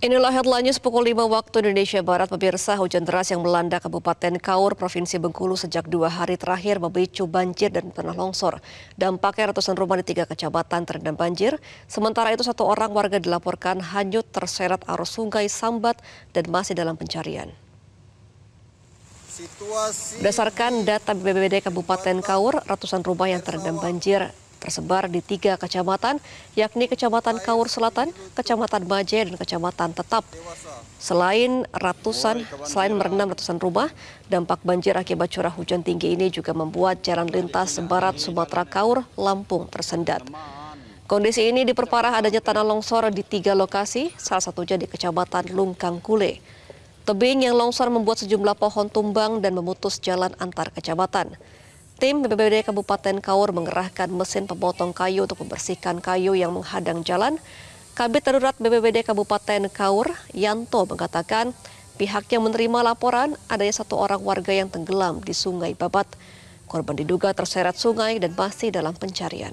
Inilah headline pukul 5 waktu Indonesia Barat. Pemirsa hujan deras yang melanda Kabupaten Kaur, Provinsi Bengkulu sejak dua hari terakhir memicu banjir dan tanah longsor. Dampaknya ratusan rumah di tiga kecamatan terendam banjir. Sementara itu satu orang warga dilaporkan hanyut terseret arus sungai Sambat dan masih dalam pencarian. Berdasarkan data BBBD Kabupaten Kaur, ratusan rumah yang terendam banjir tersebar di tiga kecamatan, yakni Kecamatan Kaur Selatan, Kecamatan Baje, dan Kecamatan Tetap. Selain ratusan, selain merendam ratusan rumah, dampak banjir akibat curah hujan tinggi ini juga membuat jalan lintas barat Sumatera Kaur, Lampung tersendat. Kondisi ini diperparah adanya tanah longsor di tiga lokasi, salah satunya di Kecamatan Lungkang Kule. Tebing yang longsor membuat sejumlah pohon tumbang dan memutus jalan antar kecamatan. Tim BPBD Kabupaten Kaur mengerahkan mesin pemotong kayu untuk membersihkan kayu yang menghadang jalan. Kabit Darurat BPBD Kabupaten Kaur, Yanto, mengatakan pihak yang menerima laporan adanya satu orang warga yang tenggelam di Sungai Babat. Korban diduga terseret sungai dan masih dalam pencarian.